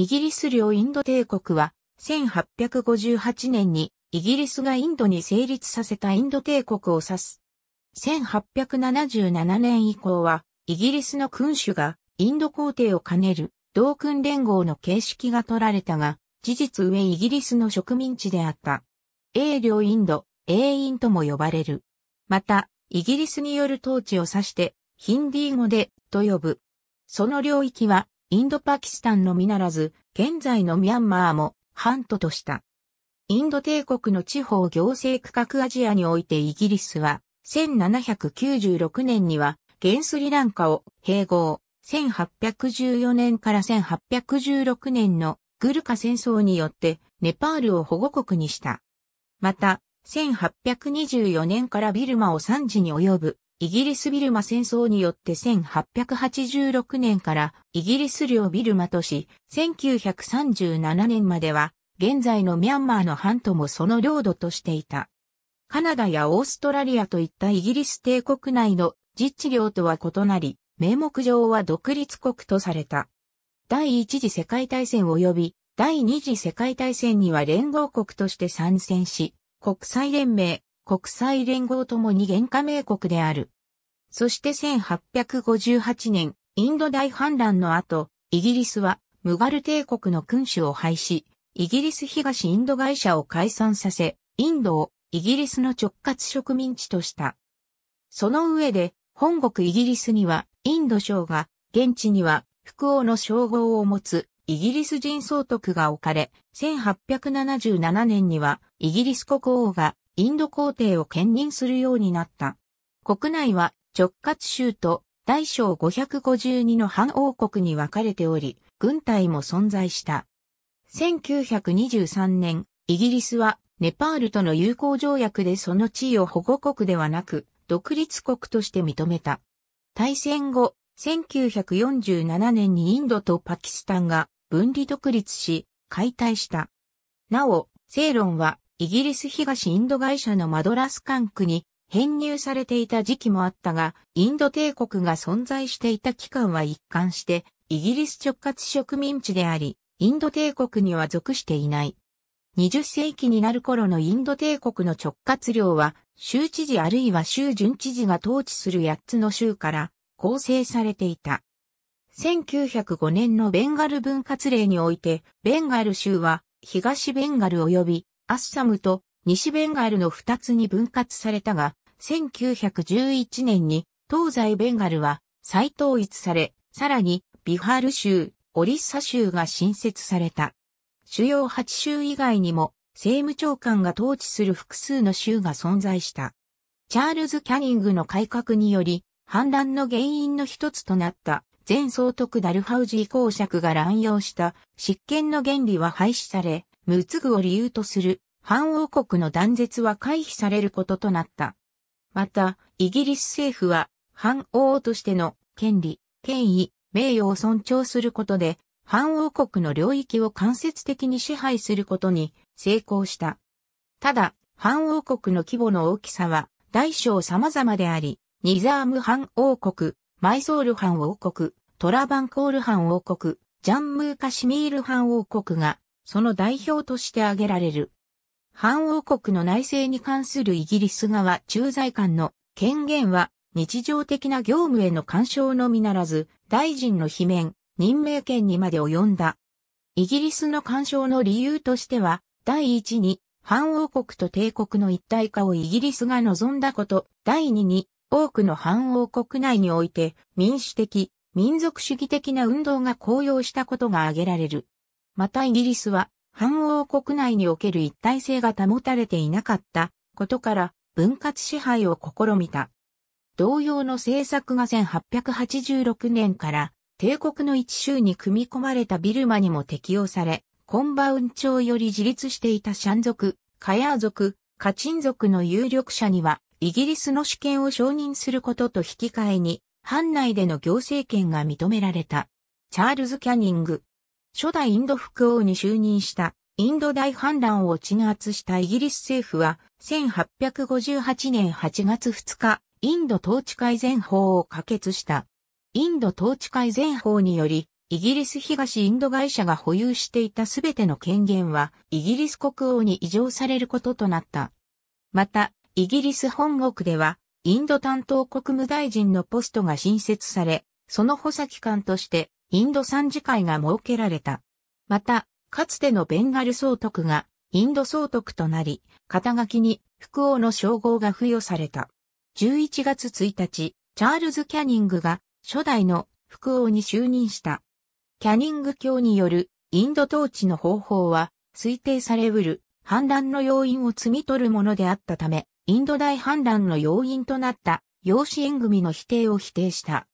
イギリス領インド帝国は、1858年にイギリスがインドに成立させたインド帝国を指す。1877年以降は、イギリスの君主がインド皇帝を兼ねる同君連合の形式が取られたが、事実上イギリスの植民地であった。英領インド、英印とも呼ばれる。また、イギリスによる統治を指して、ヒンディー語で、と呼ぶ。その領域は、インドパキスタンのみならず、現在のミャンマーも、ハントとした。インド帝国の地方行政区画アジアにおいてイギリスは、1796年には、原スリランカを併合、1814年から1816年のグルカ戦争によってネパールを保護国にした。また、1824年からビルマを3次に及ぶイギリスビルマ戦争によって1886年からイギリス領ビルマとし、1937年までは現在のミャンマーの半島もその領土としていた。カナダやオーストラリアといったイギリス帝国内の実地領とは異なり、名目上は独立国とされた。第一次世界大戦及び第二次世界大戦には連合国として参戦し、国際連盟、国際連合ともに原加盟国である。そして1858年、インド大反乱の後、イギリスはムガル帝国の君主を廃止、イギリス東インド会社を解散させ、インドをイギリスの直轄植民地とした。その上で、本国イギリスにはインド省が、現地には福王の称号を持つイギリス人総督が置かれ、1877年にはイギリス国王がインド皇帝を兼任するようになった。国内は直轄州と大小552の反王国に分かれており、軍隊も存在した。1923年、イギリスはネパールとの友好条約でその地位を保護国ではなく、独立国として認めた。大戦後、1947年にインドとパキスタンが分離独立し、解体した。なお、正論はイギリス東インド会社のマドラス管区に編入されていた時期もあったが、インド帝国が存在していた期間は一貫して、イギリス直轄植民地であり、インド帝国には属していない。20世紀になる頃のインド帝国の直轄領は、州知事あるいは州準知事が統治する8つの州から構成されていた。1905年のベンガル分割令において、ベンガル州は東ベンガル及びアッサムと西ベンガルの二つに分割されたが、1911年に東西ベンガルは再統一され、さらにビハール州、オリッサ州が新設された。主要8州以外にも政務長官が統治する複数の州が存在した。チャールズ・キャニングの改革により、反乱の原因の一つとなった前総督ダルハウジー公爵が乱用した執権の原理は廃止され、陸奥を理由とする反王国の断絶は回避されることとなった。また、イギリス政府は、反王としての権利、権威、名誉を尊重することで、反王国の領域を間接的に支配することに成功した。ただ、反王国の規模の大きさは大小様々であり、ニザーム反王国、マイソール反王国、トラバンコール反王国、ジャンムーカシミール反王国がその代表として挙げられる。反王国の内政に関するイギリス側駐在官の権限は日常的な業務への干渉のみならず、大臣の罷免、任命権にまで及んだ。イギリスの干渉の理由としては、第一に、反王国と帝国の一体化をイギリスが望んだこと、第二に、多くの反王国内において、民主的、民族主義的な運動が高揚したことが挙げられる。またイギリスは、反王国内における一体性が保たれていなかったことから分割支配を試みた。同様の政策が1886年から帝国の一州に組み込まれたビルマにも適用され、コンバウン朝より自立していたシャン族、カヤー族、カチン族の有力者には、イギリスの主権を承認することと引き換えに、藩内での行政権が認められた。チャールズ・キャニング、初代インド副王に就任したインド大反乱を鎮圧したイギリス政府は1858年8月2日、インド統治改善法を可決した。インド統治改善法により、イギリス東インド会社が保有していたすべての権限は、イギリス国王に移譲されることとなった。また、イギリス本国では、インド担当国務大臣のポストが新設され、その補佐機関として、インド参事会が設けられた。また、かつてのベンガル総督がインド総督となり、肩書きに副王の称号が付与された。11月1日、チャールズ・キャニングが初代の副王に就任した。キャニング教によるインド統治の方法は推定されうる反乱の要因を摘み取るものであったため、インド大反乱の要因となった養子縁組の否定を否定した。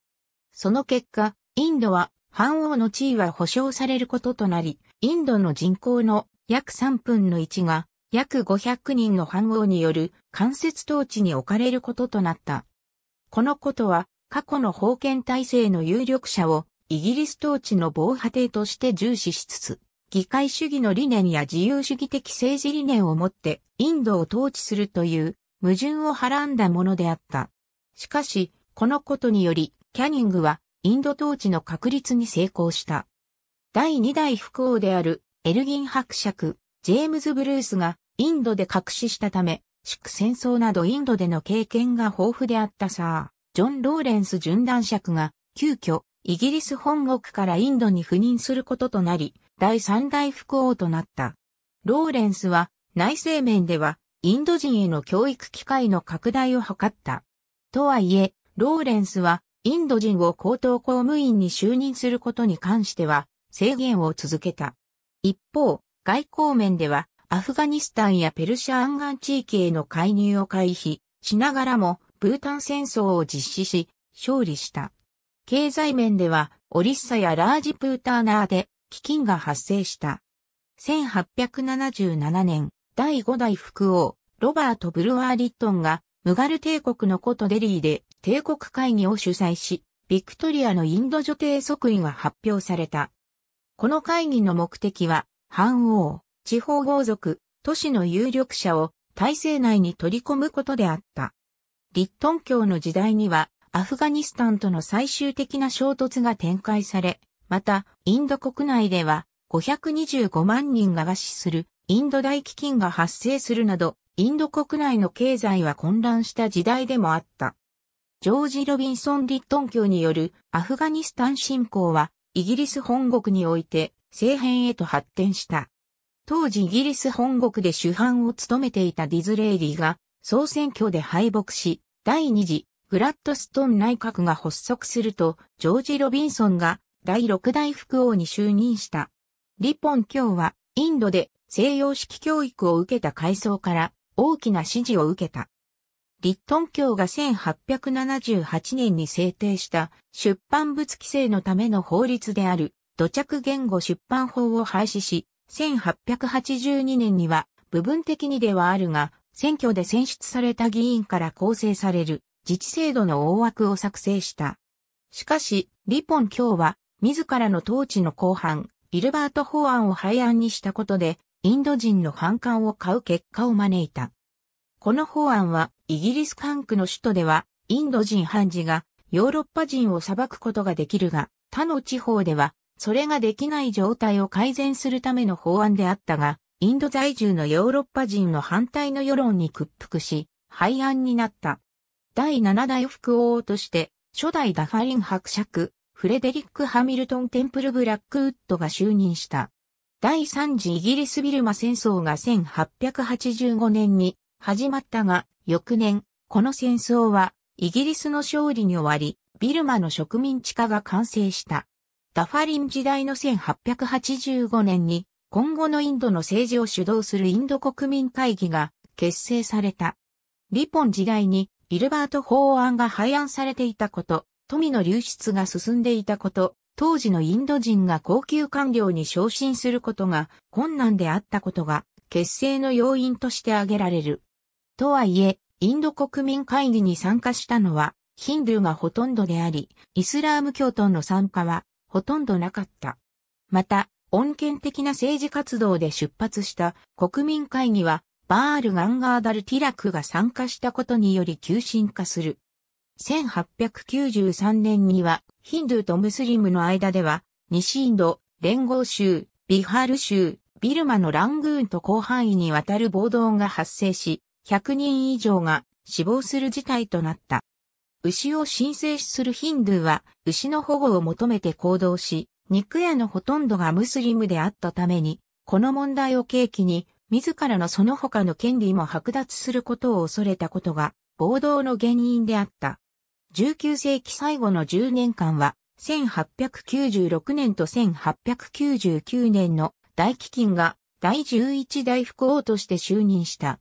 その結果、インドは藩王の地位は保障されることとなり、インドの人口の約3分の1が約500人の藩王による間接統治に置かれることとなった。このことは過去の封建体制の有力者をイギリス統治の防波堤として重視しつつ、議会主義の理念や自由主義的政治理念をもってインドを統治するという矛盾をはらんだものであった。しかし、このことにより、キャニングはインド統治の確立に成功した。第2代副王であるエルギン伯爵、ジェームズ・ブルースがインドで隠ししたため、祝戦争などインドでの経験が豊富であったさあ、ジョン・ローレンス準男爵が急遽イギリス本国からインドに赴任することとなり、第3代副王となった。ローレンスは内政面ではインド人への教育機会の拡大を図った。とはいえ、ローレンスはインド人を高等公務員に就任することに関しては制限を続けた。一方、外交面ではアフガニスタンやペルシャ湾岸地域への介入を回避しながらもブータン戦争を実施し勝利した。経済面ではオリッサやラージプーターナーで基金が発生した。1877年、第5代副王、ロバート・ブルワー・リットンが、ムガル帝国の古都デリーで、帝国会議を主催し、ビクトリアのインド女帝即位が発表された。この会議の目的は、藩王、地方豪族、都市の有力者を体制内に取り込むことであった。リットン教の時代には、アフガニスタンとの最終的な衝突が展開され、また、インド国内では、525万人が餓死する、インド大飢饉が発生するなど、インド国内の経済は混乱した時代でもあった。ジョージ・ロビンソン・リットン卿によるアフガニスタン侵攻は、イギリス本国において政変へと発展した。当時イギリス本国で主犯を務めていたディズレーリーが総選挙で敗北し、第2次グラッドストン内閣が発足すると、ジョージ・ロビンソンが第6代副王に就任した。リポン卿はインドで西洋式教育を受けた階層から大きな支持を受けた。リットン教が1878年に制定した出版物規制のための法律である土着言語出版法を廃止し、1882年には部分的にではあるが、選挙で選出された議員から構成される自治制度の大枠を作成した。しかし、リポン教は自らの統治の後半、ギルバート法案を廃案にしたことで、インド人の反感を買う結果を招いた。この法案は、イギリス管区の首都では、インド人判事がヨーロッパ人を裁くことができるが、他の地方では、それができない状態を改善するための法案であったが、インド在住のヨーロッパ人の反対の世論に屈服し、廃案になった。第7代副王として、初代ダファリン伯爵、フレデリック・ハミルトン・テンプル・ブラックウッドが就任した。第3次イギリス・ビルマ戦争が1885年に始まったが、翌年、この戦争は、イギリスの勝利に終わり、ビルマの植民地化が完成した。ダファリン時代の1885年に、今後のインドの政治を主導するインド国民会議が結成された。リポン時代に、ビルバート法案が廃案されていたこと、富の流出が進んでいたこと、当時のインド人が高級官僚に昇進することが困難であったことが、結成の要因として挙げられる。とはいえ、インド国民会議に参加したのは、ヒンドゥーがほとんどであり、イスラーム教徒の参加は、ほとんどなかった。また、穏健的な政治活動で出発した国民会議は、バール・ガンガーダル・ティラクが参加したことにより急進化する。1893年には、ヒンドゥーとムスリムの間では、西インド、連合州、ビハール州、ビルマのラングーンと広範囲にわたる暴動が発生し、100人以上が死亡する事態となった。牛を申請するヒンドゥーは牛の保護を求めて行動し、肉屋のほとんどがムスリムであったために、この問題を契機に、自らのその他の権利も剥奪することを恐れたことが、暴動の原因であった。19世紀最後の10年間は、1896年と1899年の大飢饉が第11大福王として就任した。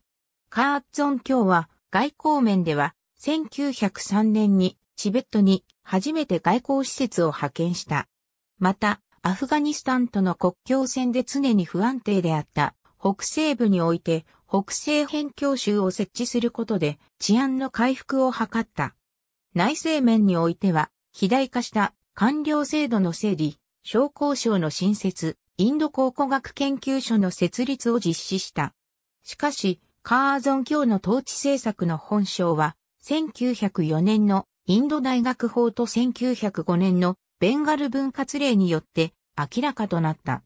カーッツォン卿は外交面では1903年にチベットに初めて外交施設を派遣した。また、アフガニスタンとの国境線で常に不安定であった北西部において北西辺境州を設置することで治安の回復を図った。内政面においては、肥大化した官僚制度の整理、商工省の新設、インド考古学研究所の設立を実施した。しかし、カーゾン教の統治政策の本省は、1904年のインド大学法と1905年のベンガル分割令によって明らかとなった。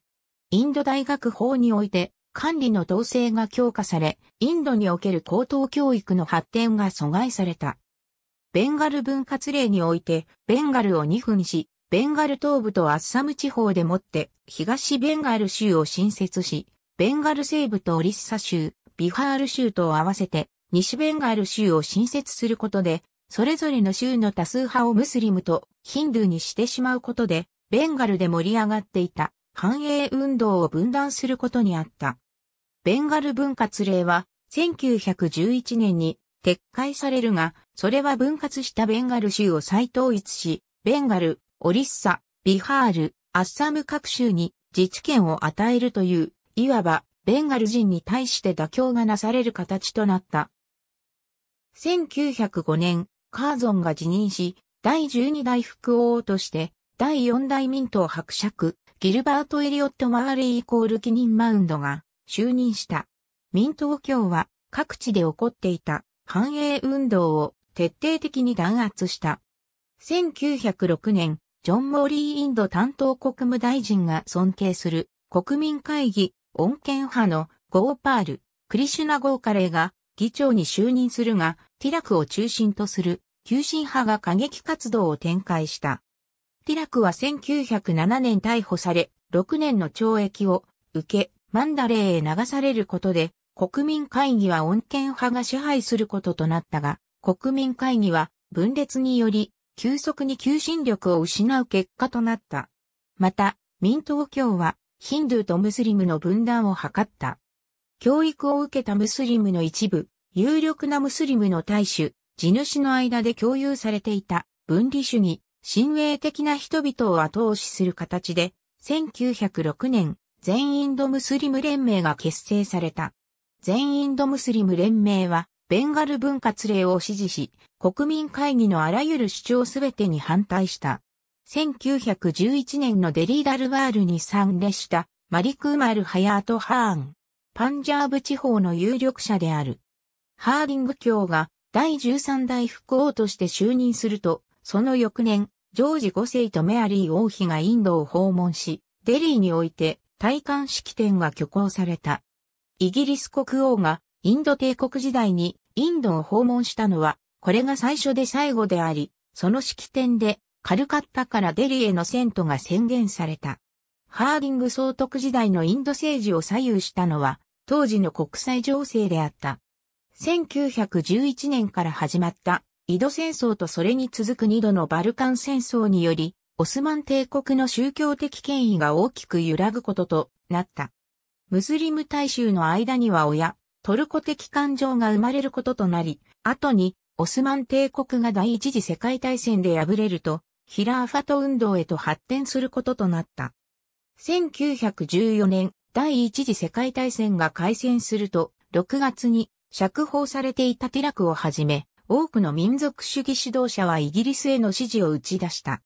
インド大学法において管理の統制が強化され、インドにおける高等教育の発展が阻害された。ベンガル分割令において、ベンガルを2分し、ベンガル東部とアッサム地方でもって、東ベンガル州を新設し、ベンガル西部とオリッサ州、ビハール州と合わせて西ベンガール州を新設することで、それぞれの州の多数派をムスリムとヒンドゥーにしてしまうことで、ベンガルで盛り上がっていた繁栄運動を分断することにあった。ベンガル分割令は1911年に撤回されるが、それは分割したベンガル州を再統一し、ベンガル、オリッサ、ビハール、アッサム各州に自治権を与えるという、いわばベンガル人に対して妥協がなされる形となった。1905年、カーゾンが辞任し、第12代副王として、第4代民党伯爵、ギルバート・エリオット・マーレイイコール・キニン・マウンドが就任した。民党協は各地で起こっていた繁栄運動を徹底的に弾圧した。1906年、ジョン・モーリー・インド担当国務大臣が尊敬する国民会議恩健派のゴーパール、クリシュナ・ゴーカレーが議長に就任するが、ティラクを中心とする急進派が過激活動を展開した。ティラクは1907年逮捕され、6年の懲役を受け、マンダレーへ流されることで、国民会議は恩健派が支配することとなったが、国民会議は分裂により、急速に求心力を失う結果となった。また、民党票はヒンドゥーとムスリムの分断を図った。教育を受けたムスリムの一部、有力なムスリムの大衆、地主の間で共有されていた分離主義、親衛的な人々を後押しする形で、1906年、全インドムスリム連盟が結成された。全インドムスリム連盟は、ベンガル分割令を支持し、国民会議のあらゆる主張すべてに反対した。1911年のデリーダルワールに参列したマリクーマル・ハヤート・ハーン。パンジャーブ地方の有力者である。ハーディング卿が第13代副王として就任すると、その翌年、ジョージ5世とメアリー王妃がインドを訪問し、デリーにおいて戴冠式典が挙行された。イギリス国王がインド帝国時代にインドを訪問したのは、これが最初で最後であり、その式典でカルカッタからデリへの遷都が宣言された。ハーディング総督時代のインド政治を左右したのは、当時の国際情勢であった。1911年から始まったイド戦争とそれに続く2度のバルカン戦争により、オスマン帝国の宗教的権威が大きく揺らぐこととなった。ムスリム大衆の間には親、トルコ的感情が生まれることとなり、後にオスマン帝国が第一次世界大戦で敗れると、ヒラーファト運動へと発展することとなった。1914年、第一次世界大戦が開戦すると、6月に釈放されていたティラクをはじめ、多くの民族主義指導者はイギリスへの支持を打ち出した。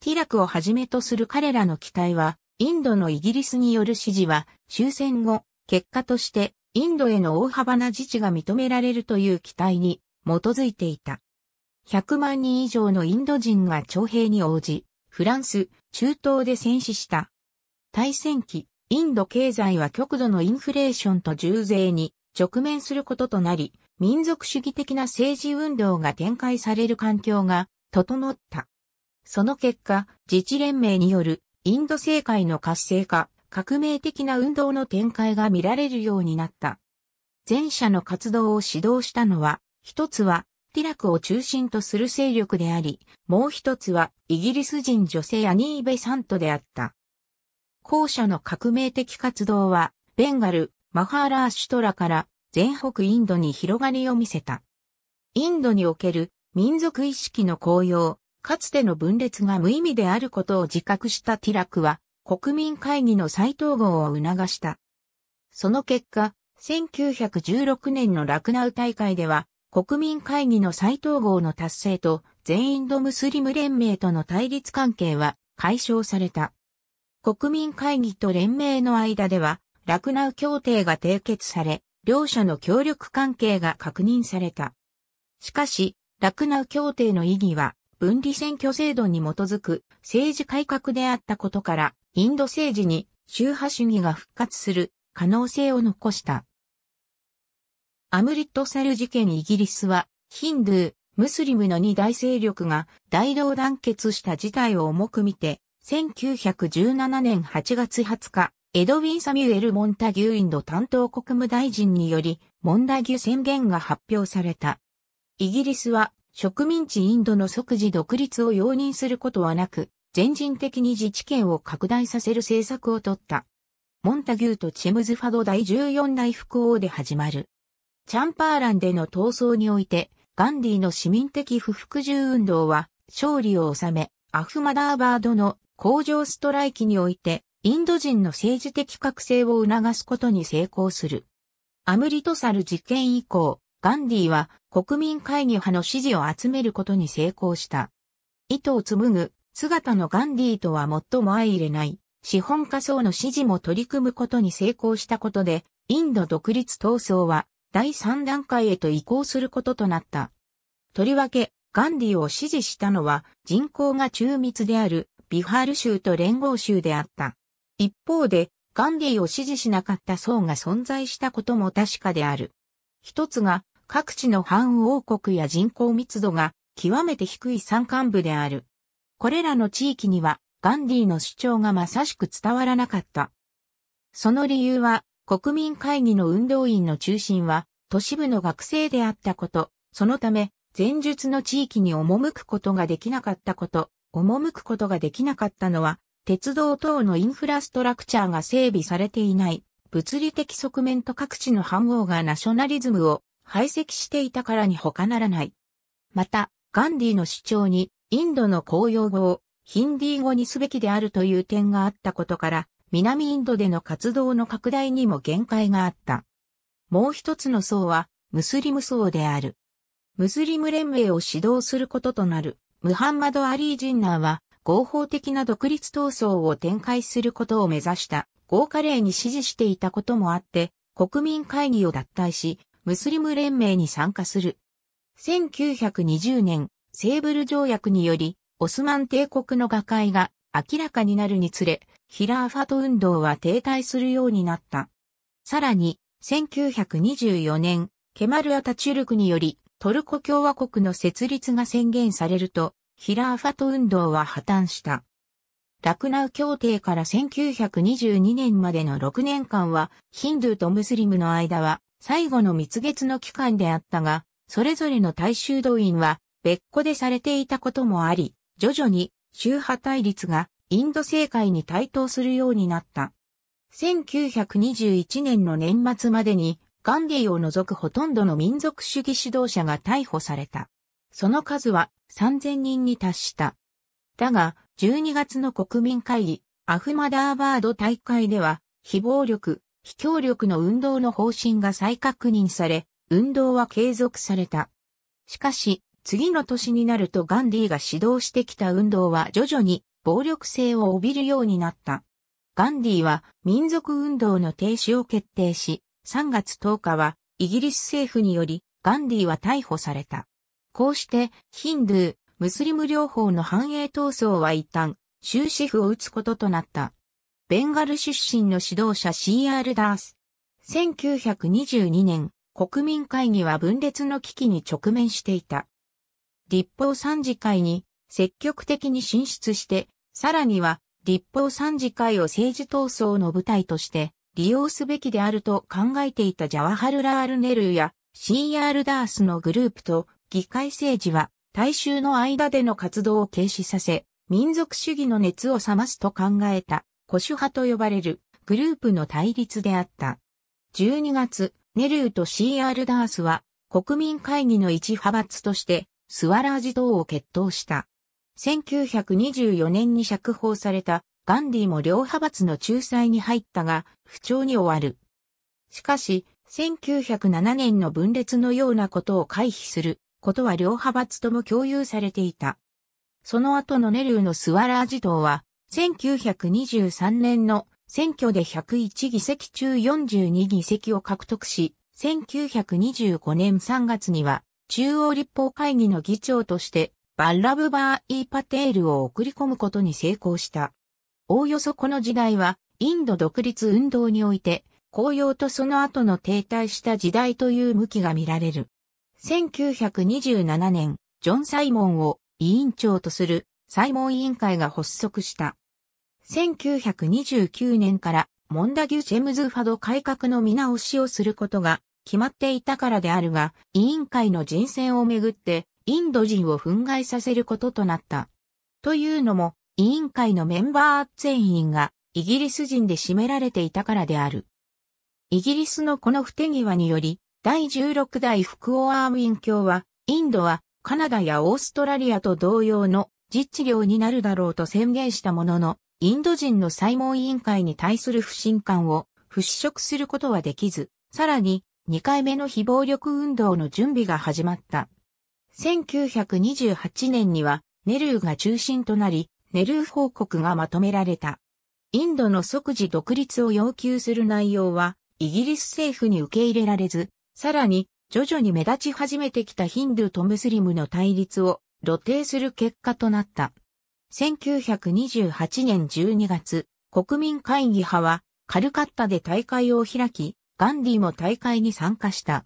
ティラクをはじめとする彼らの期待は、インドのイギリスによる支持は終戦後、結果としてインドへの大幅な自治が認められるという期待に基づいていた。100万人以上のインド人が徴兵に応じ、フランス、中東で戦死した。大戦期、インド経済は極度のインフレーションと重税に直面することとなり、民族主義的な政治運動が展開される環境が整った。その結果、自治連盟によるインド政界の活性化、革命的な運動の展開が見られるようになった。前者の活動を指導したのは、一つはティラクを中心とする勢力であり、もう一つはイギリス人女性アニーベ・サントであった。後者の革命的活動は、ベンガル、マハーラーシュトラから全北インドに広がりを見せた。インドにおける民族意識の高揚、かつての分裂が無意味であることを自覚したティラクは、国民会議の再統合を促した。その結果、1916年のラクナウ大会では、国民会議の再統合の達成と全インドムスリム連盟との対立関係は解消された。国民会議と連盟の間では、ラクナウ協定が締結され、両者の協力関係が確認された。しかし、ラクナウ協定の意義は、分離選挙制度に基づく政治改革であったことから、インド政治に宗派主義が復活する可能性を残した。アムリットサル事件イギリスは、ヒンドゥー、ムスリムの二大勢力が大同団結した事態を重く見て、1917年8月20日、エドウィン・サミュエル・モンタギューインド担当国務大臣により、モンタギュー宣言が発表された。イギリスは植民地インドの即時独立を容認することはなく、全人的に自治権を拡大させる政策をとった。モンタギューとチェムズファド第14代副王で始まる。チャンパーランでの闘争において、ガンディの市民的不服従運動は勝利を収め、アフマダーバードの工場ストライキにおいて、インド人の政治的覚醒を促すことに成功する。アムリトサル事件以降、ガンディは国民会議派の支持を集めることに成功した。糸を紡ぐ姿のガンディとは最も相入れない資本家層の支持も取り組むことに成功したことで、インド独立闘争は第3段階へと移行することとなった。とりわけ、ガンディを支持したのは人口が中密であるビハール州と連合州であった。一方で、ガンディを支持しなかった層が存在したことも確かである。一つが、各地の反王国や人口密度が極めて低い山間部である。これらの地域には、ガンディの主張がまさしく伝わらなかった。その理由は、国民会議の運動員の中心は都市部の学生であったこと、そのため前述の地域に赴くことができなかったこと、赴くことができなかったのは、鉄道等のインフラストラクチャーが整備されていない、物理的側面と各地の繁忙がナショナリズムを排斥していたからに他ならない。また、ガンディの主張に、インドの公用語をヒンディー語にすべきであるという点があったことから、南インドでの活動の拡大にも限界があった。もう一つの層は、ムスリム層である。ムスリム連盟を指導することとなる、ムハンマド・アリー・ジンナーは、合法的な独立闘争を展開することを目指した、豪華例に支持していたこともあって、国民会議を脱退し、ムスリム連盟に参加する。1920年、セーブル条約により、オスマン帝国の瓦解が明らかになるにつれ、ヒラーファト運動は停滞するようになった。さらに、1924年、ケマル・アタチュルクにより、トルコ共和国の設立が宣言されると、ヒラーファト運動は破綻した。ラクナウ協定から1922年までの6年間は、ヒンドゥーとムスリムの間は、最後の蜜月の期間であったが、それぞれの大衆動員は、別個でされていたこともあり、徐々に、宗派対立がインド政界に台頭するようになった。1921年の年末までに、ガンディを除くほとんどの民族主義指導者が逮捕された。その数は3000人に達した。だが、12月の国民会議、アフマダーバード大会では、非暴力、非協力の運動の方針が再確認され、運動は継続された。しかし、次の年になるとガンディが指導してきた運動は徐々に暴力性を帯びるようになった。ガンディは民族運動の停止を決定し、3月10日はイギリス政府によりガンディは逮捕された。こうしてヒンドゥー、ムスリム両方の繁栄闘争は一旦終止符を打つこととなった。ベンガル出身の指導者 C.R. ダース。1922年、国民会議は分裂の危機に直面していた。立法参事会に積極的に進出して、さらには立法三次会を政治闘争の舞台として利用すべきであると考えていたジャワハルラール・ネルーや CR ダースのグループと議会政治は大衆の間での活動を軽視させ、民族主義の熱を冷ますと考えた保守派と呼ばれるグループの対立であった。12月、ネルーと CR ダースは国民会議の一派閥としてスワラージ党を決闘した。1924年に釈放されたガンディも両派閥の仲裁に入ったが、不調に終わる。しかし、1907年の分裂のようなことを回避することは両派閥とも共有されていた。その後のネルーのスワラー児童は、1923年の選挙で101議席中42議席を獲得し、1925年3月には中央立法会議の議長としてバッラブバー・イーパテールを送り込むことに成功した。おおよそこの時代は、インド独立運動において、紅葉とその後の停滞した時代という向きが見られる。1927年、ジョン・サイモンを委員長とするサイモン委員会が発足した。1929年からモンダギュ・ジェムズファド改革の見直しをすることが決まっていたからであるが、委員会の人選をめぐってインド人を憤慨させることとなった。というのも、委員会のメンバー全員がイギリス人で占められていたからである。イギリスのこの不手際により、第16代福王アーウィン教は、インドはカナダやオーストラリアと同様の実地領になるだろうと宣言したものの、インド人の裁問委員会に対する不信感を払拭することはできず、さらに2回目の非暴力運動の準備が始まった。1928年には、ネルーが中心となり、ネルー報告がまとめられた。インドの即時独立を要求する内容は、イギリス政府に受け入れられず、さらに、徐々に目立ち始めてきたヒンドゥーとムスリムの対立を露呈する結果となった。1928年12月、国民会議派はカルカッタで大会を開き、ガンディも大会に参加した。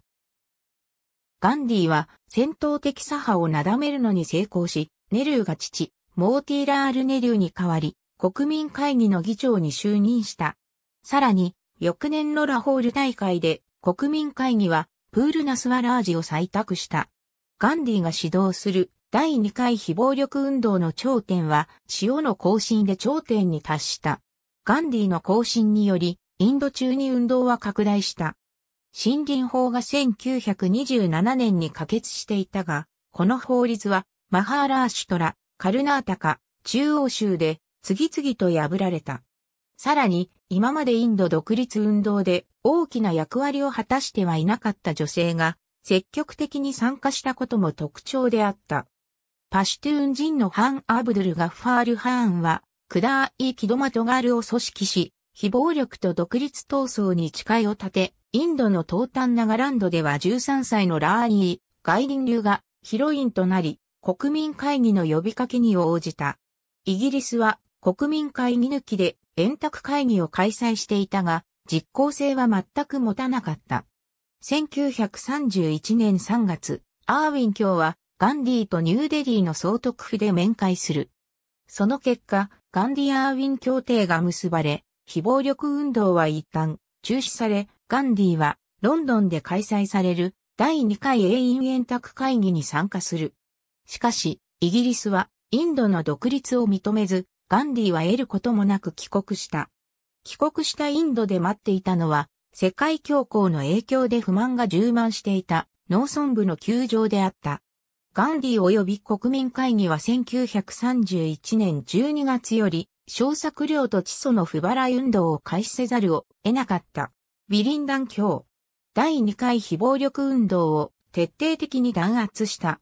ガンディは戦闘的左派をなだめるのに成功し、ネルーが父、モーティーラール・ネルーに代わり、国民会議の議長に就任した。さらに、翌年のラホール大会で国民会議はプールナスワラージを採択した。ガンディが指導する第2回非暴力運動の頂点は塩の行進で頂点に達した。ガンディの行進によりインド中に運動は拡大した。森林法が1927年に可決していたが、この法律はマハーラーシュトラ、カルナータカ、中央州で次々と破られた。さらに、今までインド独立運動で大きな役割を果たしてはいなかった女性が積極的に参加したことも特徴であった。パシュトゥーン人のハン・アブドゥルガッファール・ハーンは、クダー・イ・キドマトガールを組織し、非暴力と独立闘争に誓いを立て、インドの東端ナガランドでは13歳のラーニー、外輪流がヒロインとなり、国民会議の呼びかけに応じた。イギリスは国民会議抜きで円卓会議を開催していたが、実効性は全く持たなかった。1931年3月、アーウィン卿はガンディとニューデリーの総督府で面会する。その結果、ガンディ・アーウィン協定が結ばれ、非暴力運動は一旦中止され、ガンディは、ロンドンで開催される第2回永遠円卓会議に参加する。しかし、イギリスはインドの独立を認めず、ガンディは得ることもなく帰国した。帰国したインドで待っていたのは、世界恐慌の影響で不満が充満していた農村部の窮状であった。ガンディ及び国民会議は1931年12月より、小作料と地租の不払い運動を開始せざるを得なかった。ビリンダン教。第2回非暴力運動を徹底的に弾圧した。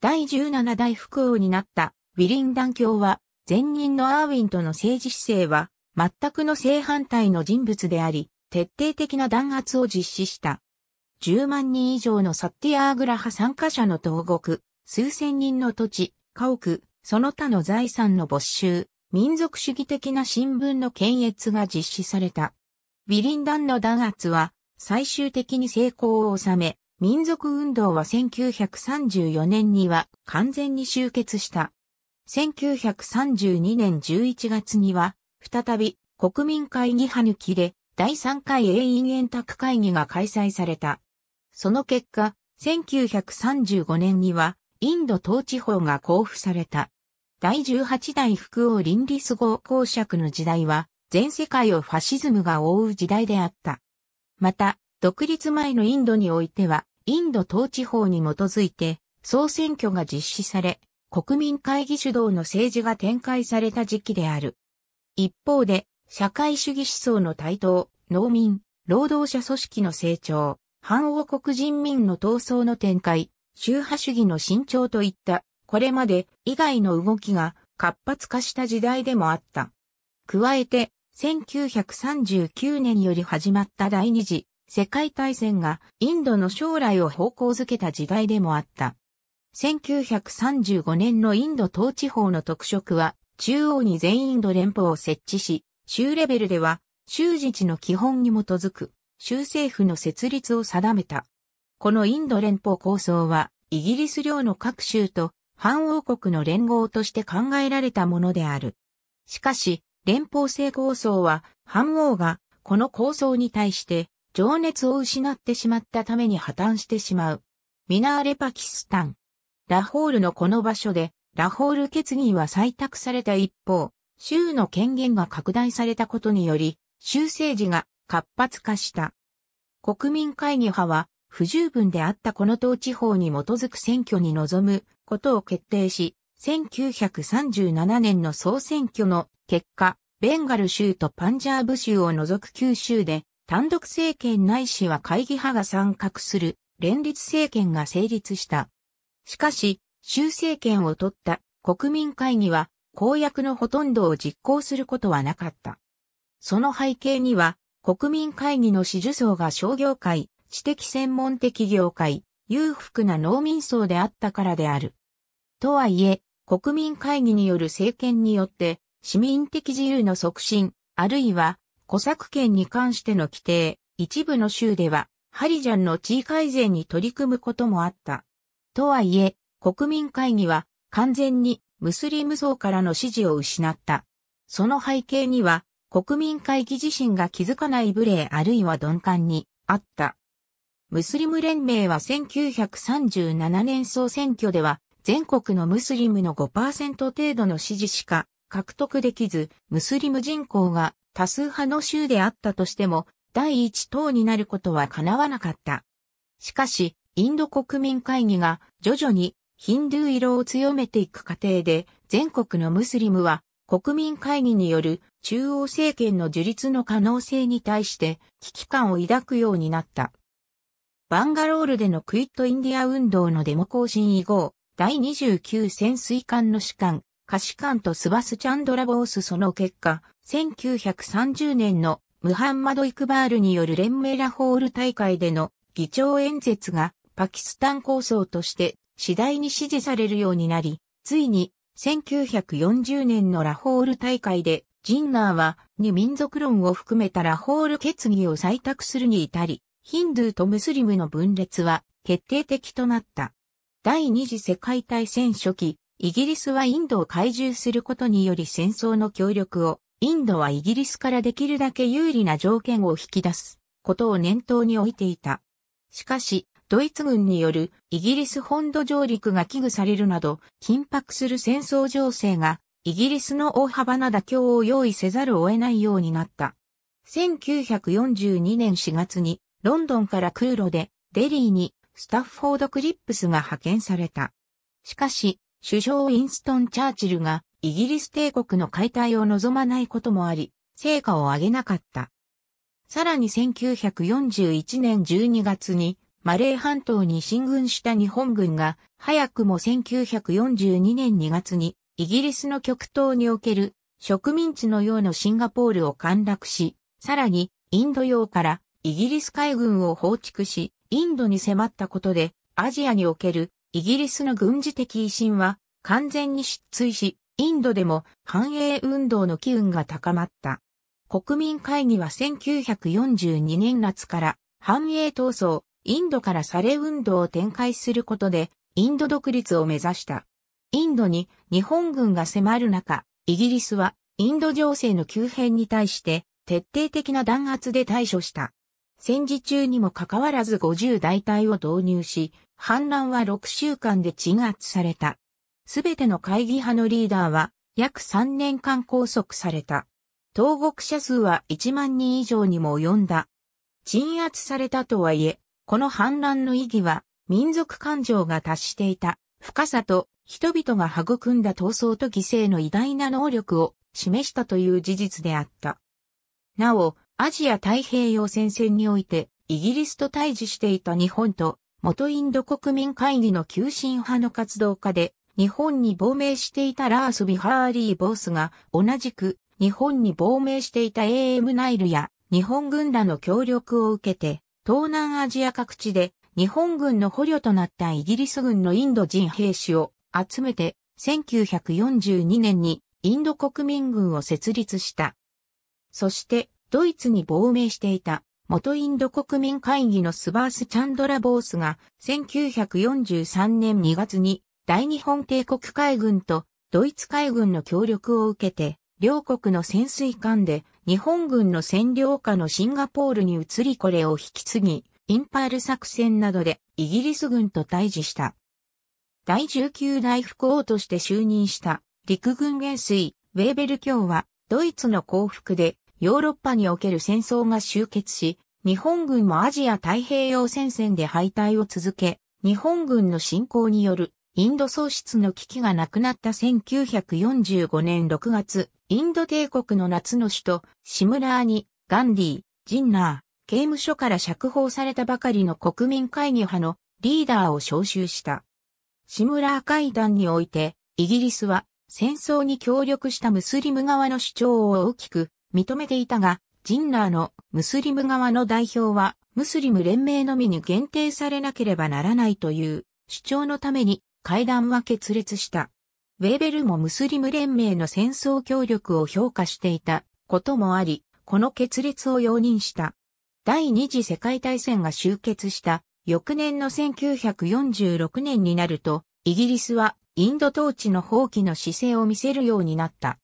第17代副王になったビリンダン教は、前任のアーウィンとの政治姿勢は、全くの正反対の人物であり、徹底的な弾圧を実施した。10万人以上のサッティアーグラ派参加者の投獄、数千人の土地、家屋、その他の財産の没収、民族主義的な新聞の検閲が実施された。ビリンダンの弾圧は最終的に成功を収め、民族運動は1934年には完全に終結した。1932年11月には、再び国民会議派抜きで第3回永遠円卓会議が開催された。その結果、1935年にはインド統治法が交付された。第18代福王倫理ス号公爵の時代は、全世界をファシズムが覆う時代であった。また、独立前のインドにおいては、インド統治法に基づいて、総選挙が実施され、国民会議主導の政治が展開された時期である。一方で、社会主義思想の台頭、農民、労働者組織の成長、反王国人民の闘争の展開、宗派主義の伸長といった、これまで以外の動きが活発化した時代でもあった。加えて、1939年より始まった第二次世界大戦がインドの将来を方向づけた時代でもあった。1935年のインド統治法の特色は中央に全インド連邦を設置し、州レベルでは州自治の基本に基づく州政府の設立を定めた。このインド連邦構想はイギリス領の各州と反王国の連合として考えられたものである。しかし、連邦制構想は、藩王が、この構想に対して、情熱を失ってしまったために破綻してしまう。ミナーレパキスタン。ラホールのこの場所で、ラホール決議は採択された一方、州の権限が拡大されたことにより、州政治が活発化した。国民会議派は、不十分であったこの党地方に基づく選挙に臨むことを決定し、1937年の総選挙の結果、ベンガル州とパンジャーブ州を除く九州で、単独政権ないしは会議派が参画する連立政権が成立した。しかし、州政権を取った国民会議は公約のほとんどを実行することはなかった。その背景には、国民会議の支持層が商業界、知的専門的業界、裕福な農民層であったからである。とはいえ、国民会議による政権によって、市民的自由の促進、あるいは古作権に関しての規定、一部の州では、ハリジャンの地位改善に取り組むこともあった。とはいえ、国民会議は完全にムスリム層からの支持を失った。その背景には、国民会議自身が気づかない無礼あるいは鈍感にあった。ムスリム連盟は1937年総選挙では全国のムスリムの5%程度の支持しか獲得できず、ムスリム人口が多数派の州であったとしても、第一党になることは叶わなかった。しかし、インド国民会議が徐々にヒンドゥー色を強めていく過程で、全国のムスリムは国民会議による中央政権の樹立の可能性に対して危機感を抱くようになった。バンガロールでのクイットインディア運動のデモ行進以後、第29潜水艦の士官、カシカンとスバスチャンドラボースその結果、1930年のムハンマド・イクバールによる連盟ラホール大会での議長演説がパキスタン構想として次第に支持されるようになり、ついに1940年のラホール大会でジンナーは二民族論を含めたラホール決議を採択するに至り、ヒンドゥーとムスリムの分裂は決定的となった。第二次世界大戦初期、イギリスはインドを懐柔することにより戦争の協力を、インドはイギリスからできるだけ有利な条件を引き出すことを念頭に置いていた。しかし、ドイツ軍によるイギリス本土上陸が危惧されるなど、緊迫する戦争情勢が、イギリスの大幅な妥協を用意せざるを得ないようになった。1942年4月に、ロンドンから空路で、デリーに、スタッフォード・クリップスが派遣された。しかし、首相ウィンストン・チャーチルがイギリス帝国の解体を望まないこともあり、成果を上げなかった。さらに1941年12月にマレー半島に進軍した日本軍が早くも1942年2月にイギリスの極東における植民地のようなシンガポールを陥落し、さらにインド洋からイギリス海軍を放逐し、インドに迫ったことでアジアにおけるイギリスの軍事的威信は完全に失墜し、インドでも繁栄運動の機運が高まった。国民会議は1942年夏から繁栄闘争、インドからサレ運動を展開することで、インド独立を目指した。インドに日本軍が迫る中、イギリスはインド情勢の急変に対して徹底的な弾圧で対処した。戦時中にもかかわらず50大隊を導入し、反乱は6週間で鎮圧された。すべての会議派のリーダーは約3年間拘束された。投獄者数は1万人以上にも及んだ。鎮圧されたとはいえ、この反乱の意義は民族感情が達していた深さと人々が育んだ闘争と犠牲の偉大な能力を示したという事実であった。なお、アジア太平洋戦線においてイギリスと対峙していた日本と元インド国民会議の急進派の活動家で、日本に亡命していたラース・ビハーリー・ボースが、同じく日本に亡命していた AM ナイルや日本軍らの協力を受けて、東南アジア各地で日本軍の捕虜となったイギリス軍のインド人兵士を集めて、1942年にインド国民軍を設立した。そして、ドイツに亡命していた元インド国民会議のスバース・チャンドラ・ボースが1943年2月に大日本帝国海軍とドイツ海軍の協力を受けて両国の潜水艦で日本軍の占領下のシンガポールに移りこれを引き継ぎインパール作戦などでイギリス軍と対峙した。第19代副王として就任した陸軍元帥ウェーベル卿はドイツの降伏でヨーロッパにおける戦争が終結し、日本軍もアジア太平洋戦線で敗退を続け、日本軍の侵攻によるインド喪失の危機がなくなった1945年6月、インド帝国の夏の首都、シムラーに、ガンディ、ジンナー、刑務所から釈放されたばかりの国民会議派のリーダーを招集した。シムラー会談において、イギリスは戦争に協力したムスリム側の主張を大きく認めていたが、ジンナーのムスリム側の代表は、ムスリム連盟のみに限定されなければならないという主張のために会談は決裂した。ウェーベルもムスリム連盟の戦争協力を評価していたこともあり、この決裂を容認した。第二次世界大戦が終結した翌年の1946年になると、イギリスはインド統治の放棄の姿勢を見せるようになった。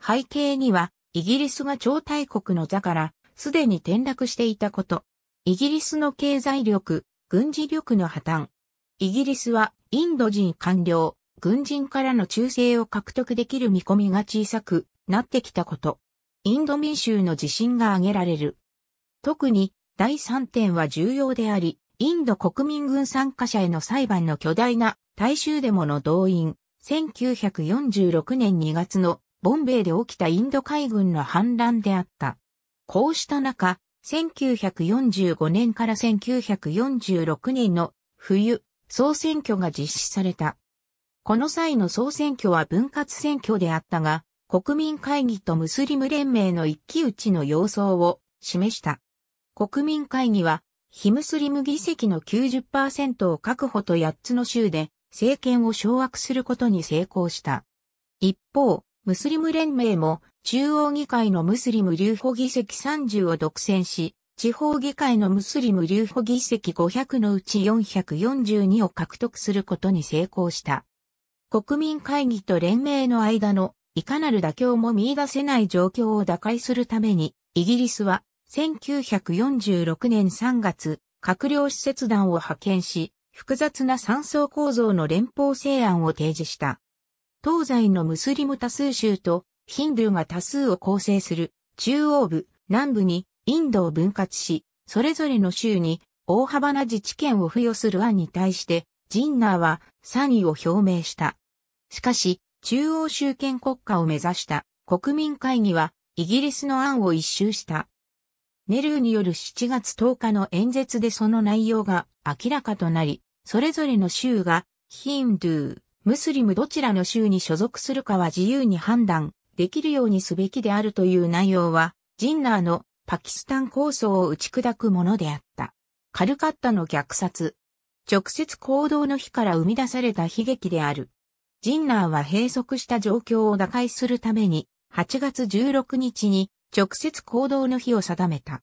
背景には、イギリスが超大国の座からすでに転落していたこと。イギリスの経済力、軍事力の破綻。イギリスはインド人官僚、軍人からの忠誠を獲得できる見込みが小さくなってきたこと。インド民衆の自信が挙げられる。特に第3点は重要であり、インド国民軍参加者への裁判の巨大な大衆デモの動員、1946年2月のボンベイで起きたインド海軍の反乱であった。こうした中、1945年から1946年の冬、総選挙が実施された。この際の総選挙は分割選挙であったが、国民会議とムスリム連盟の一騎打ちの様相を示した。国民会議は、非ムスリム議席の90%を確保と8つの州で政権を掌握することに成功した。一方、ムスリム連盟も中央議会のムスリム留保議席30を独占し、地方議会のムスリム留保議席500のうち442を獲得することに成功した。国民会議と連盟の間のいかなる妥協も見出せない状況を打開するために、イギリスは1946年3月、閣僚使節団を派遣し、複雑な三層構造の連邦制案を提示した。東西のムスリム多数州とヒンドゥーが多数を構成する中央部、南部にインドを分割し、それぞれの州に大幅な自治権を付与する案に対して、ジンナーは賛意を表明した。しかし、中央集権国家を目指した国民会議はイギリスの案を一周した。ネルーによる7月10日の演説でその内容が明らかとなり、それぞれの州がヒンドゥー、ムスリムどちらの州に所属するかは自由に判断できるようにすべきであるという内容は、ジンナーのパキスタン構想を打ち砕くものであった。カルカッタの虐殺。直接行動の日から生み出された悲劇である。ジンナーは閉塞した状況を打開するために、8月16日に直接行動の日を定めた。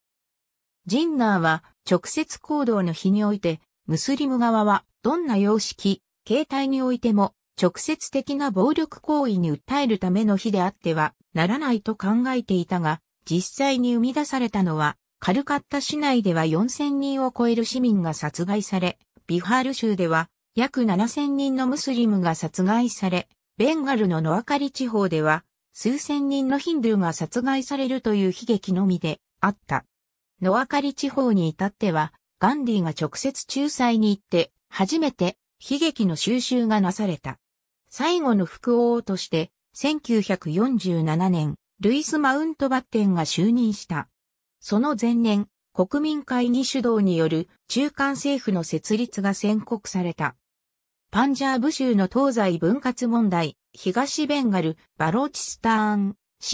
ジンナーは直接行動の日において、ムスリム側はどんな様式、形態においても、直接的な暴力行為に訴えるための日であってはならないと考えていたが、実際に生み出されたのは、カルカッタ市内では4000人を超える市民が殺害され、ビハール州では約7000人のムスリムが殺害され、ベンガルのノアカリ地方では数千人のヒンドゥーが殺害されるという悲劇のみであった。ノアカリ地方に至っては、ガンディが直接仲裁に行って初めて悲劇の収集がなされた。最後の副王として、1947年、ルイス・マウントバッテンが就任した。その前年、国民会議主導による中間政府の設立が宣告された。パンジャーブ州の東西分割問題、東ベンガル、バローチスターン、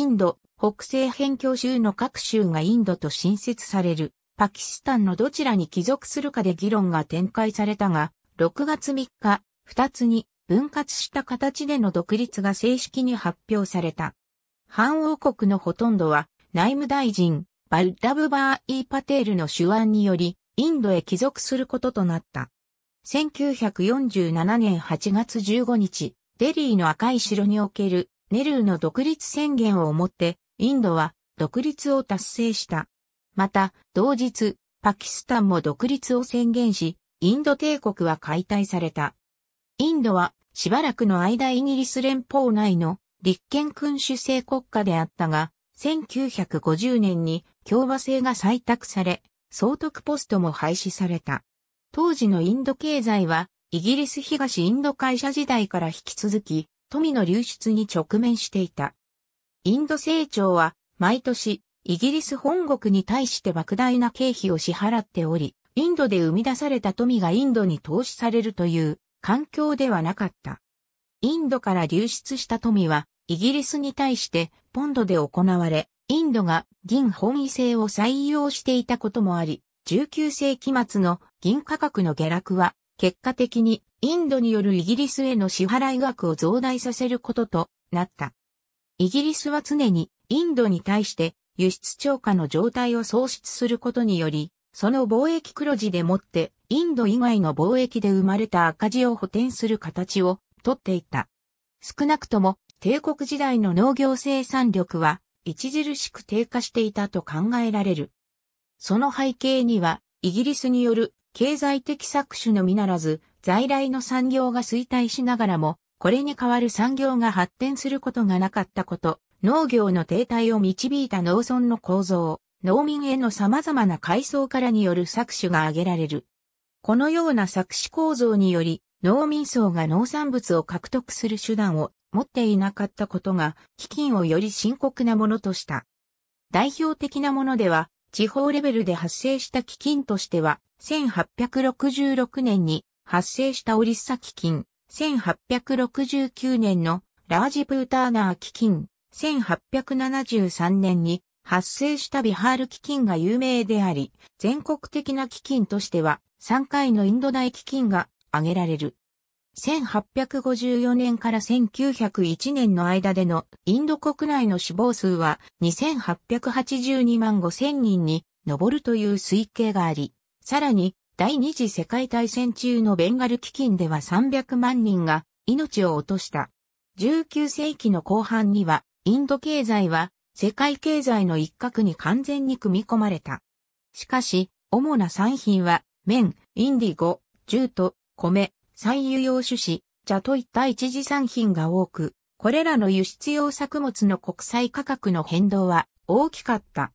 ンド、北西辺境州の各州がインドと新設される、パキスタンのどちらに帰属するかで議論が展開されたが、6月3日、2つに分割した形での独立が正式に発表された。反王国のほとんどは内務大臣、バルダブバー・イー・パテールの手腕により、インドへ帰属することとなった。1947年8月15日、デリーの赤い城におけるネルーの独立宣言をもって、インドは独立を達成した。また、同日、パキスタンも独立を宣言し、インド帝国は解体された。インドはしばらくの間イギリス連邦内の立憲君主制国家であったが、1950年に共和制が採択され、総督ポストも廃止された。当時のインド経済は、イギリス東インド会社時代から引き続き、富の流出に直面していた。インド成長は、毎年、イギリス本国に対して莫大な経費を支払っており、インドで生み出された富がインドに投資されるという環境ではなかった。インドから流出した富は、イギリスに対してポンドで行われ、インドが銀本位制を採用していたこともあり、19世紀末の銀価格の下落は、結果的にインドによるイギリスへの支払額を増大させることとなった。イギリスは常にインドに対して輸出超過の状態を創出することにより、その貿易黒字でもって、インド以外の貿易で生まれた赤字を補填する形をとっていた。少なくとも帝国時代の農業生産力は著しく低下していたと考えられる。その背景には、イギリスによる経済的搾取のみならず、在来の産業が衰退しながらも、これに代わる産業が発展することがなかったこと、農業の停滞を導いた農村の構造、農民への様々な階層からによる搾取が挙げられる。このような搾取構造により、農民層が農産物を獲得する手段を持っていなかったことが、基金をより深刻なものとした。代表的なものでは、地方レベルで発生した基金としては、1866年に発生したオリッサ基金、1869年のラージプーターナー基金、1873年に発生したビハール基金が有名であり、全国的な基金としては3回のインド大基金が挙げられる。1854年から1901年の間でのインド国内の死亡数は2882万5000人に上るという推計があり、さらに第二次世界大戦中のベンガル基金では300万人が命を落とした。19世紀の後半にはインド経済は世界経済の一角に完全に組み込まれた。しかし、主な産品は、綿、インディゴ、ジュート、米、最油用種子、茶といった一次産品が多く、これらの輸出用作物の国際価格の変動は大きかった。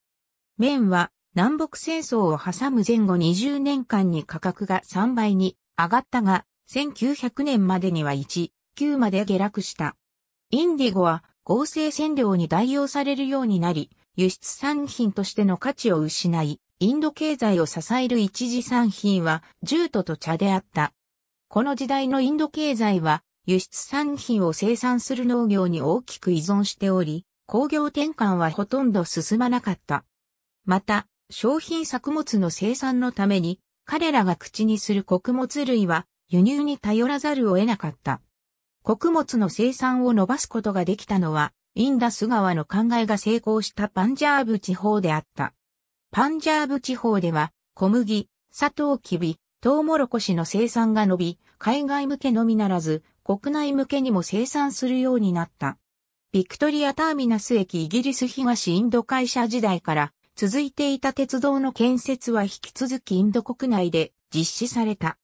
綿は南北戦争を挟む前後20年間に価格が3倍に上がったが、1900年までには1、9まで下落した。インディゴは合成染料に代用されるようになり、輸出産品としての価値を失い、インド経済を支える一次産品は、ジュートと茶であった。この時代のインド経済は、輸出産品を生産する農業に大きく依存しており、工業転換はほとんど進まなかった。また、商品作物の生産のために、彼らが口にする穀物類は輸入に頼らざるを得なかった。穀物の生産を伸ばすことができたのは、インダス川の考えが成功したパンジャーブ地方であった。パンジャーブ地方では、小麦、砂糖キビ、トウモロコシの生産が伸び、海外向けのみならず、国内向けにも生産するようになった。ビクトリアターミナス駅イギリス東インド会社時代から続いていた鉄道の建設は引き続きインド国内で実施された。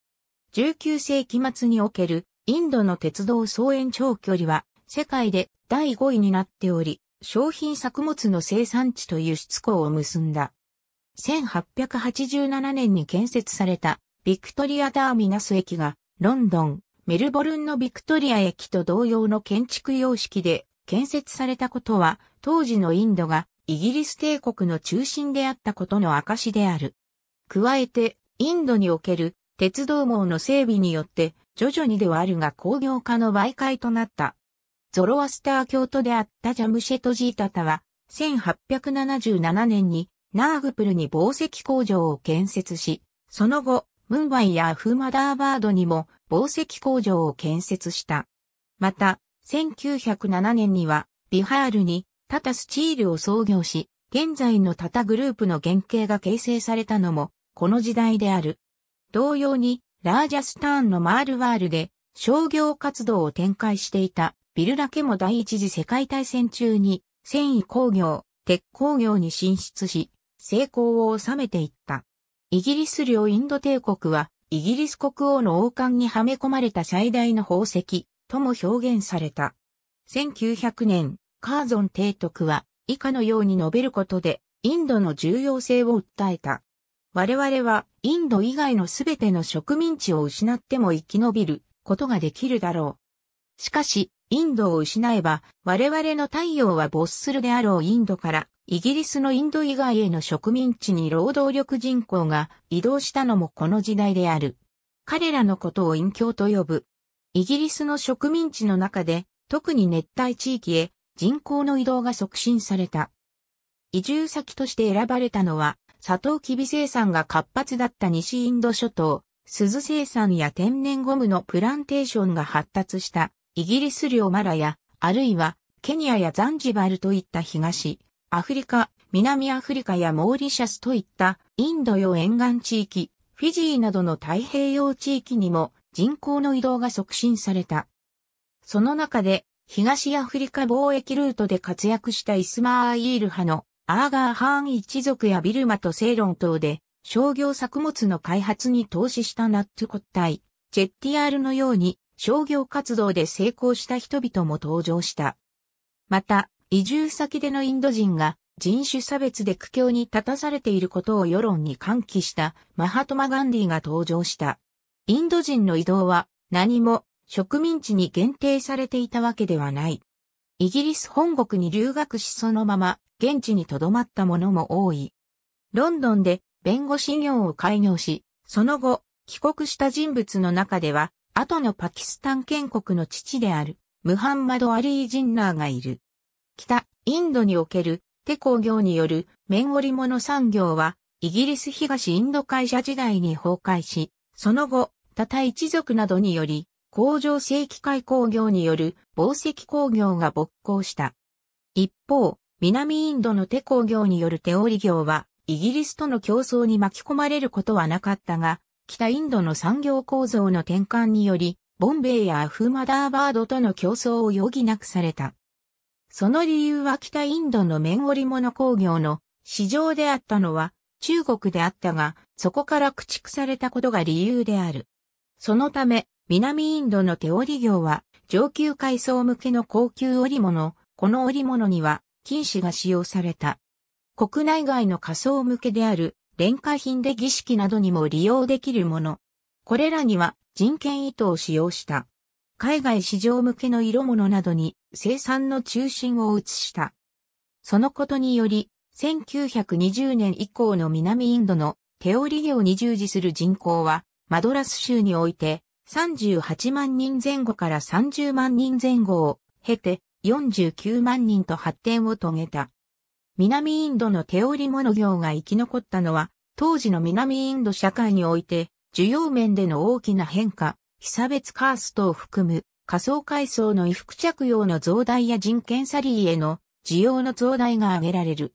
19世紀末におけるインドの鉄道総延長距離は世界で第5位になっており、商品作物の生産地と輸出港を結んだ。1887年に建設されたビクトリアターミナス駅がロンドン、メルボルンのビクトリア駅と同様の建築様式で建設されたことは当時のインドがイギリス帝国の中心であったことの証である。加えてインドにおける鉄道網の整備によって徐々にではあるが工業化の媒介となった。ゾロアスター教徒であったジャムシェトジータタは、1877年にナーグプルに紡績工場を建設し、その後、ムンバイやアフマダーバードにも紡績工場を建設した。また、1907年には、ビハールにタタスチールを創業し、現在のタタグループの原型が形成されたのも、この時代である。同様に、ラージャスターンのマールワールで商業活動を展開していたビルラケも第一次世界大戦中に繊維工業、鉄工業に進出し、成功を収めていった。イギリス領インド帝国はイギリス国王の王冠にはめ込まれた最大の宝石とも表現された。1900年、カーゾン提督は以下のように述べることでインドの重要性を訴えた。我々はインド以外のすべての植民地を失っても生き延びることができるだろう。しかし、インドを失えば、我々の太陽は没するであろうインドから、イギリスのインド以外への植民地に労働力人口が移動したのもこの時代である。彼らのことを隠居と呼ぶ。イギリスの植民地の中で、特に熱帯地域へ人口の移動が促進された。移住先として選ばれたのは、サトウキビ生産が活発だった西インド諸島、鈴生産や天然ゴムのプランテーションが発達したイギリス領マラヤ、あるいはケニアやザンジバルといった東、アフリカ、南アフリカやモーリシャスといったインド洋沿岸地域、フィジーなどの太平洋地域にも人口の移動が促進された。その中で東アフリカ貿易ルートで活躍したイスマーイール派のアーガー・ハーン一族やビルマとセイロン等で商業作物の開発に投資したナットコッタイ、チェッティアールのように商業活動で成功した人々も登場した。また、移住先でのインド人が人種差別で苦境に立たされていることを世論に喚起したマハトマ・ガンディが登場した。インド人の移動は何も植民地に限定されていたわけではない。イギリス本国に留学しそのまま現地に留まった者も多い。ロンドンで弁護士業を開業し、その後、帰国した人物の中では、後のパキスタン建国の父である、ムハンマド・アリー・ジンナーがいる。北、インドにおける、手工業による、綿織物産業は、イギリス東インド会社時代に崩壊し、その後、多々一族などにより、工場正規開工業による紡績工業が勃興した。一方、南インドの手工業による手織業は、イギリスとの競争に巻き込まれることはなかったが、北インドの産業構造の転換により、ボンベイやアフマダーバードとの競争を余儀なくされた。その理由は北インドの綿織物工業の市場であったのは中国であったが、そこから駆逐されたことが理由である。そのため、南インドの手織業は上級階層向けの高級織物、この織物には金糸が使用された。国内外の仮想向けである廉価品で儀式などにも利用できるもの。これらには人権糸を使用した。海外市場向けの色物などに生産の中心を移した。そのことにより、1920年以降の南インドの手織業に従事する人口は、マドラス州において38万人前後から30万人前後を経て49万人と発展を遂げた。南インドの手織物業が生き残ったのは、当時の南インド社会において、需要面での大きな変化、被差別カーストを含む、仮想階層の衣服着用の増大や人権サリーへの需要の増大が挙げられる。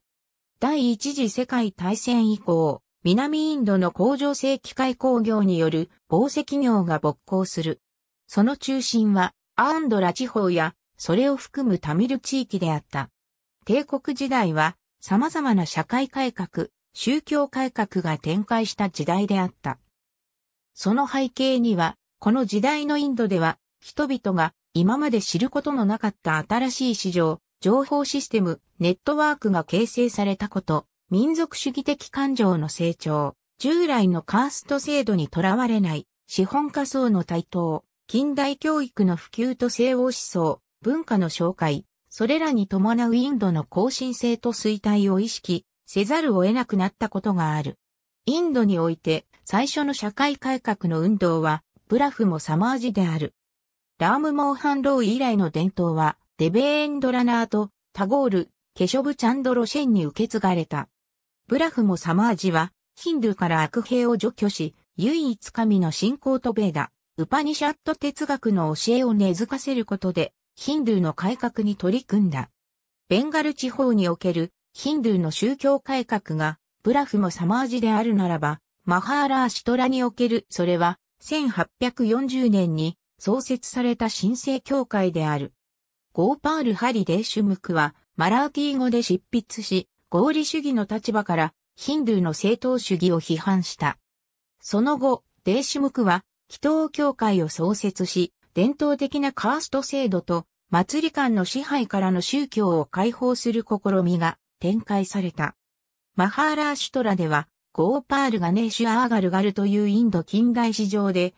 第一次世界大戦以降、南インドの工場性機械工業による紡績業が勃興する。その中心はアンドラ地方やそれを含むタミル地域であった。帝国時代は様々な社会改革、宗教改革が展開した時代であった。その背景には、この時代のインドでは人々が今まで知ることのなかった新しい市場、情報システム、ネットワークが形成されたこと、民族主義的感情の成長、従来のカースト制度にとらわれない資本家層の台頭、近代教育の普及と西欧思想、文化の紹介、それらに伴うインドの更新性と衰退を意識せざるを得なくなったことがある。インドにおいて最初の社会改革の運動は、ブラフもサマージである。ラーム・モーハン・ロー以来の伝統は、デベーンドラナーとタゴール、ケショブ・チャンドロシェンに受け継がれた。ブラフもサマージは、ヒンドゥーから悪兵を除去し、唯一神の信仰とベーダ、ウパニシャット哲学の教えを根付かせることで、ヒンドゥーの改革に取り組んだ。ベンガル地方におけるヒンドゥーの宗教改革が、ブラフもサマージであるならば、マハーラーシトラにおける、それは、1840年に創設された神聖教会である。ゴーパール・ハリ・デーシュムクは、マラーキー語で執筆し、合理主義の立場からヒンドゥーの正当主義を批判した。その後、デーシュムクは、祈祷教会を創設し、伝統的なカースト制度と祭り間の支配からの宗教を解放する試みが展開された。マハーラーシュトラでは、ゴーパールガネーシュ・アーガルガルというインド近代史上で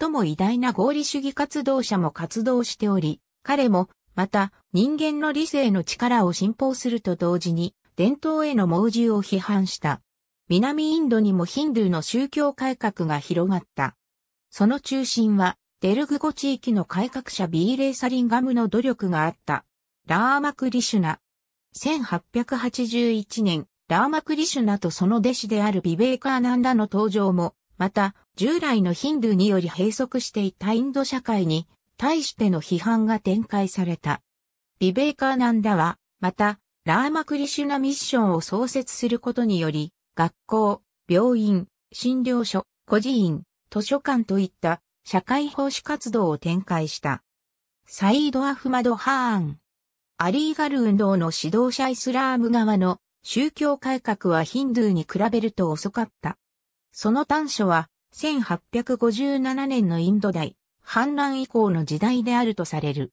最も偉大な合理主義活動者も活動しており、彼もまた人間の理性の力を信奉すると同時に伝統への猛獣を批判した。南インドにもヒンドゥーの宗教改革が広がった。その中心は、デルグ語地域の改革者ビーレーサリンガムの努力があった。ラーマクリシュナ。1881年、ラーマクリシュナとその弟子であるビベーカーナンダの登場も、また、従来のヒンドゥーにより閉塞していたインド社会に対しての批判が展開された。ビベーカーナンダは、また、ラーマクリシュナミッションを創設することにより、学校、病院、診療所、孤児院、図書館といった社会奉仕活動を展開した。サイード・アフマド・ハーン。アリーガル運動の指導者イスラーム側の宗教改革はヒンドゥーに比べると遅かった。その短所は1857年のインド大反乱以降の時代であるとされる。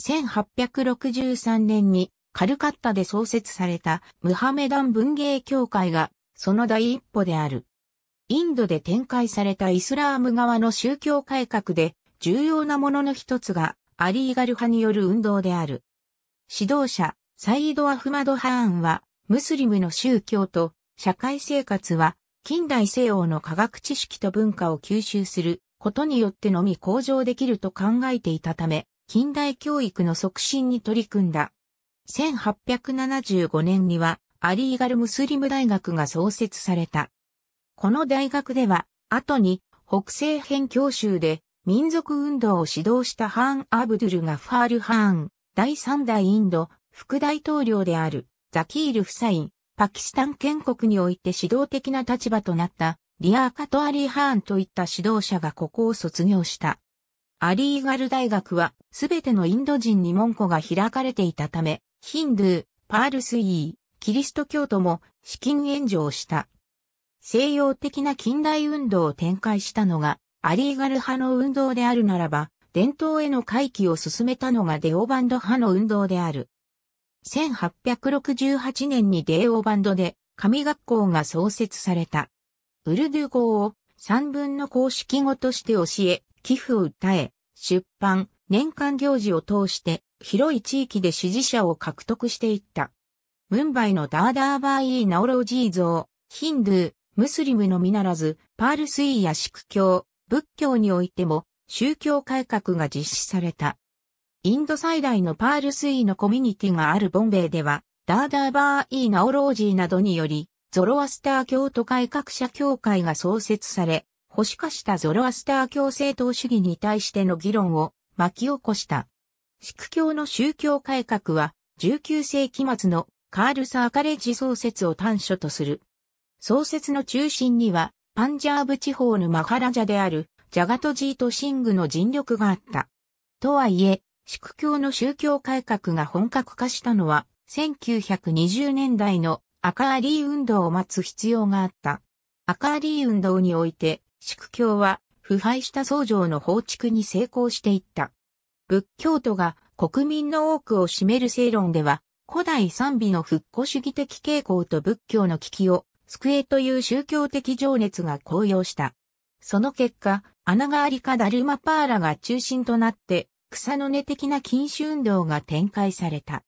1863年にカルカッタで創設されたムハメダン文芸協会がその第一歩である。インドで展開されたイスラーム側の宗教改革で重要なものの一つがアリーガル派による運動である。指導者サイード・アフマド・ハーンはムスリムの宗教と社会生活は近代西欧の科学知識と文化を吸収することによってのみ向上できると考えていたため、近代教育の促進に取り組んだ。1875年にはアリーガルムスリム大学が創設された。この大学では、後に北西編教習で民族運動を指導したハーン・アブドゥルがファール・ハーン、第3代インド、副大統領である、ザキールフサイン、パキスタン建国において指導的な立場となった、リアーカト・アリー・ハーンといった指導者がここを卒業した。アリーガル大学は、すべてのインド人に門戸が開かれていたため、ヒンドゥー、パールスイー、キリスト教徒も資金援助をした。西洋的な近代運動を展開したのが、アリーガル派の運動であるならば、伝統への回帰を進めたのがデオバンド派の運動である。1868年にデオバンドで神学校が創設された。ウルドゥ語を三分の公式語として教え、寄付を訴え、出版、年間行事を通して広い地域で支持者を獲得していった。ムンバイのダーダーバーイーナオロジー像、ヒンドゥー、ムスリムのみならず、パールスイやシク教、仏教においても宗教改革が実施された。インド最大のパールスイのコミュニティがあるボンベイでは、ダーダーバーイーナオロージーなどにより、ゾロアスター教徒改革者協会が創設され、保守化したゾロアスター教政党主義に対しての議論を巻き起こした。宿教の宗教改革は、19世紀末のカールサーカレッジ創設を端緒とする。創設の中心には、パンジャーブ地方のマハラジャである、ジャガトジート・シングの尽力があった。とはいえ、宿教の宗教改革が本格化したのは、1920年代のアカーリー運動を待つ必要があった。アカーリー運動において、宿教は、腐敗した僧侶の放逐に成功していった。仏教徒が国民の多くを占める正論では、古代賛美の復古主義的傾向と仏教の危機を救えという宗教的情熱が高揚した。その結果、穴がありかダルマパーラが中心となって、草の根的な禁酒運動が展開された。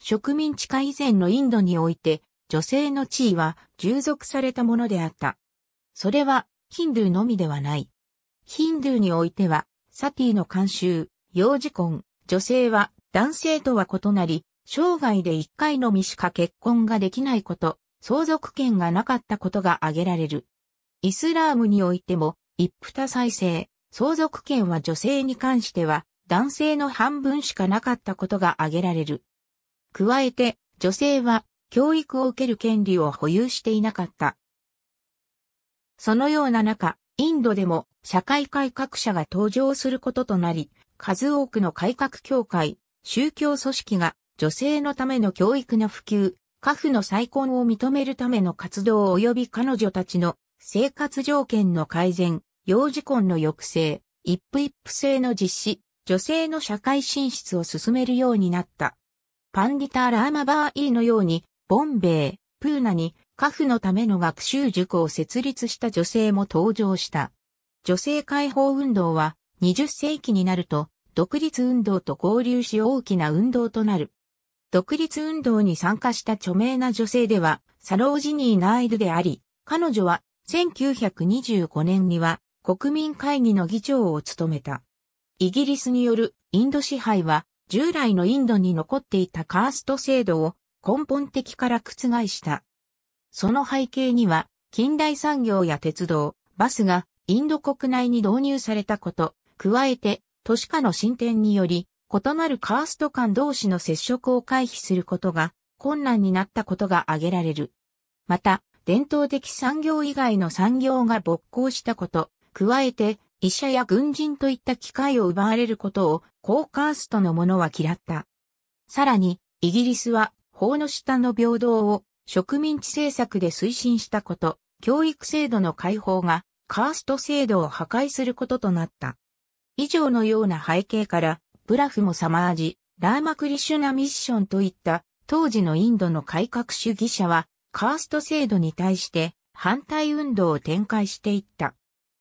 植民地化以前のインドにおいて、女性の地位は従属されたものであった。それは、ヒンドゥーのみではない。ヒンドゥーにおいては、サティの慣習、幼児婚、女性は男性とは異なり、生涯で一回のみしか結婚ができないこと、相続権がなかったことが挙げられる。イスラームにおいても、一夫多妻制、相続権は女性に関しては、男性の半分しかなかったことが挙げられる。加えて、女性は教育を受ける権利を保有していなかった。そのような中、インドでも社会改革者が登場することとなり、数多くの改革協会、宗教組織が女性のための教育の普及、家父の再婚を認めるための活動及び彼女たちの生活条件の改善、幼児婚の抑制、一夫一夫制の実施、女性の社会進出を進めるようになった。パンディター・ラーマバーイーのように、ボンベイ、プーナに家父のための学習塾を設立した女性も登場した。女性解放運動は20世紀になると独立運動と交流し大きな運動となる。独立運動に参加した著名な女性ではサロージニー・ナイルであり、彼女は1925年には国民会議の議長を務めた。イギリスによるインド支配は従来のインドに残っていたカースト制度を根本的から覆した。その背景には、近代産業や鉄道、バスがインド国内に導入されたこと、加えて都市化の進展により、異なるカースト間同士の接触を回避することが困難になったことが挙げられる。また、伝統的産業以外の産業が勃興したこと、加えて医者や軍人といった機会を奪われることを高カーストの者は嫌った。さらに、イギリスは法の下の平等を植民地政策で推進したこと、教育制度の解放がカースト制度を破壊することとなった。以上のような背景から、ブラフもサマージ、ラーマクリシュナミッションといった当時のインドの改革主義者は、カースト制度に対して反対運動を展開していった。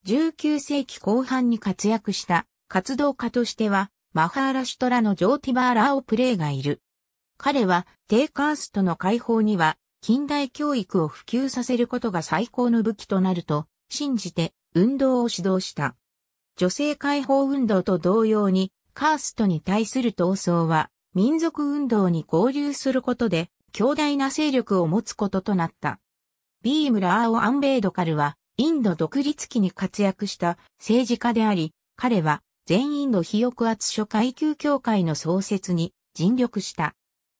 19世紀後半に活躍した活動家としては、マハーラシュトラのジョーティバーラーオプレイがいる。彼は低カーストの解放には近代教育を普及させることが最高の武器となると信じて運動を指導した。女性解放運動と同様にカーストに対する闘争は民族運動に合流することで強大な勢力を持つこととなった。ビームラーオ・アンベイドカルはインド独立期に活躍した政治家であり、彼は全インド非抑圧所階級協会の創設に尽力した。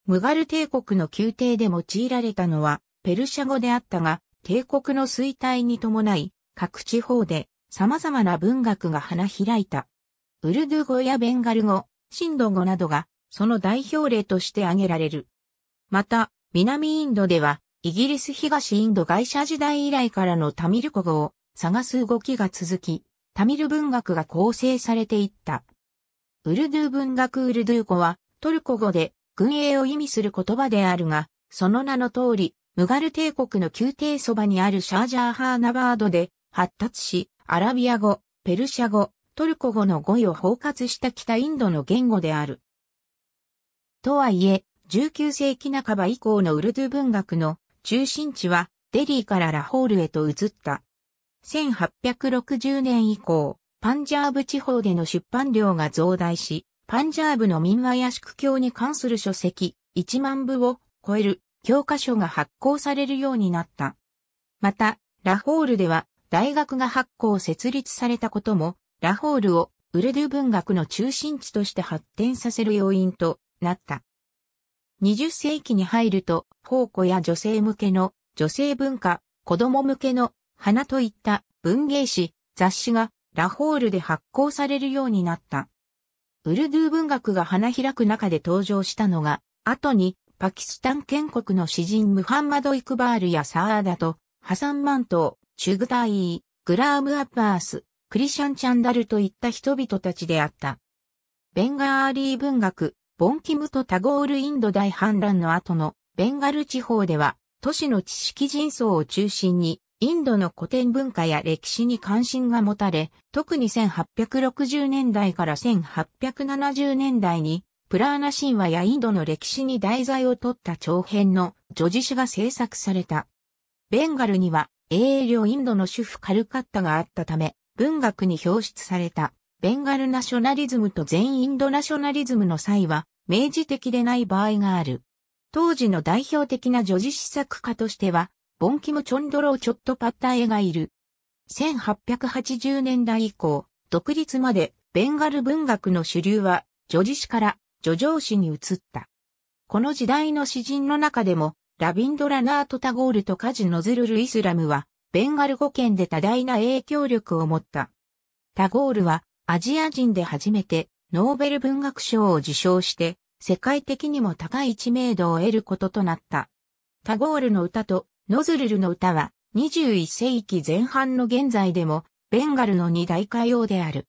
ムガル帝国の宮廷で用いられたのは、ペルシャ語であったが、帝国の衰退に伴い、各地方で様々な文学が花開いた。ウルドゥ語やベンガル語、シンド語などが、その代表例として挙げられる。また、南インドでは、イギリス東インド外社時代以来からのタミル語を探す動きが続き、タミル文学が構成されていった。ウルドゥ文学ウルドゥ語は、トルコ語で軍営を意味する言葉であるが、その名の通り、ムガル帝国の宮廷そばにあるシャージャーハーナバードで発達し、アラビア語、ペルシャ語、トルコ語の語彙を包括した北インドの言語である。とはいえ、19世紀半ば以降のウルドゥ文学の中心地はデリーからラホールへと移った。1860年以降、パンジャーブ地方での出版量が増大し、パンジャーブの民話や宿教に関する書籍1万部を超える教科書が発行されるようになった。また、ラホールでは大学が発行設立されたことも、ラホールをウルドゥ文学の中心地として発展させる要因となった。20世紀に入ると、宝庫や女性向けの女性文化、子供向けの花といった文芸誌、雑誌がラホールで発行されるようになった。ウルドゥー文学が花開く中で登場したのが、後にパキスタン建国の詩人ムハンマド・イクバールやサーダと、ハサン・マントー、チュグタイー、グラーム・アッバース、クリシャン・チャンダルといった人々たちであった。ベンガーリー文学、ボンキムとタゴールインド大反乱の後のベンガル地方では、都市の知識人層を中心にインドの古典文化や歴史に関心が持たれ、特に1860年代から1870年代に、プラーナ神話やインドの歴史に題材を取った長編の叙事詩が制作された。ベンガルには英領インドの主婦カルカッタがあったため、文学に表出されたベンガルナショナリズムと全インドナショナリズムの際は、明示的でない場合がある。当時の代表的な叙事詩作家としては、ボンキム・チョンドロー・チョット・パッタエがいる。1880年代以降、独立までベンガル文学の主流は、女子詩から女上詩に移った。この時代の詩人の中でも、ラビンドラナート・タゴールとカジ・ノズルル・イスラムは、ベンガル語圏で多大な影響力を持った。タゴールは、アジア人で初めて、ノーベル文学賞を受賞して、世界的にも高い知名度を得ることとなった。タゴールの歌とノズルルの歌は21世紀前半の現在でもベンガルの二大歌謡である。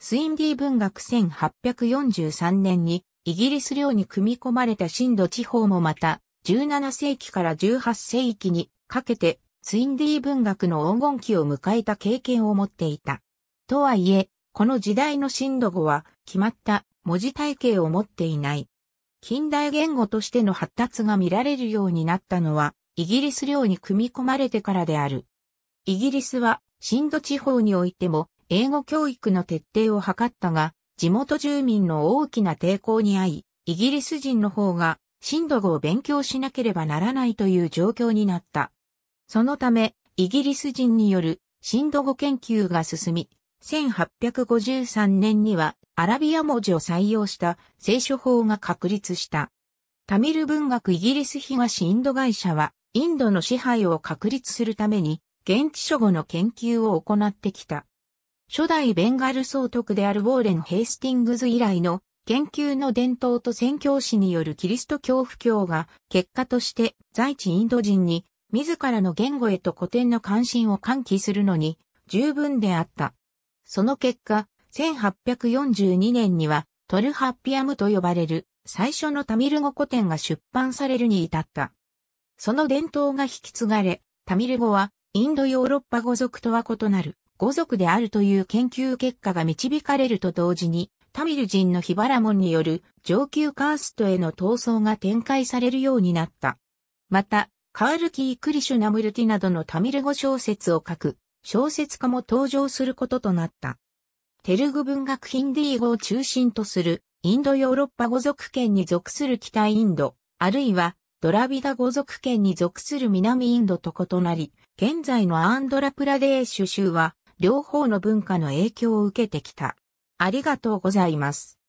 スインディ文学1843年にイギリス領に組み込まれた新土地方もまた17世紀から18世紀にかけてスインディ文学の黄金期を迎えた経験を持っていた。とはいえ、この時代の新土語は決まった文字体系を持っていない。近代言語としての発達が見られるようになったのはイギリス領に組み込まれてからである。イギリスは、ンド地方においても、英語教育の徹底を図ったが、地元住民の大きな抵抗に遭い、イギリス人の方が、ンド語を勉強しなければならないという状況になった。そのため、イギリス人によるンド語研究が進み、1853年にはアラビア文字を採用した聖書法が確立した。タミル文学イギリス東インド会社はインドの支配を確立するために、現地書語の研究を行ってきた。初代ベンガル総督であるウォーレン・ヘイスティングズ以来の研究の伝統と宣教師によるキリスト教布教が結果として在地インド人に自らの言語へと古典の関心を喚起するのに十分であった。その結果、1842年にはトルハッピアムと呼ばれる最初のタミル語古典が出版されるに至った。その伝統が引き継がれ、タミル語はインドヨーロッパ語族とは異なる語族であるという研究結果が導かれると同時に、タミル人のヒバラモンによる上級カーストへの闘争が展開されるようになった。また、カールキー・クリシュナムルティなどのタミル語小説を書く小説家も登場することとなった。テルグ文学ヒンディー語を中心とするインドヨーロッパ語族圏に属する北インド、あるいはドラビダ語族圏に属する南インドと異なり、現在のアンドラプラデーシュ州は両方の文化の影響を受けてきた。ありがとうございます。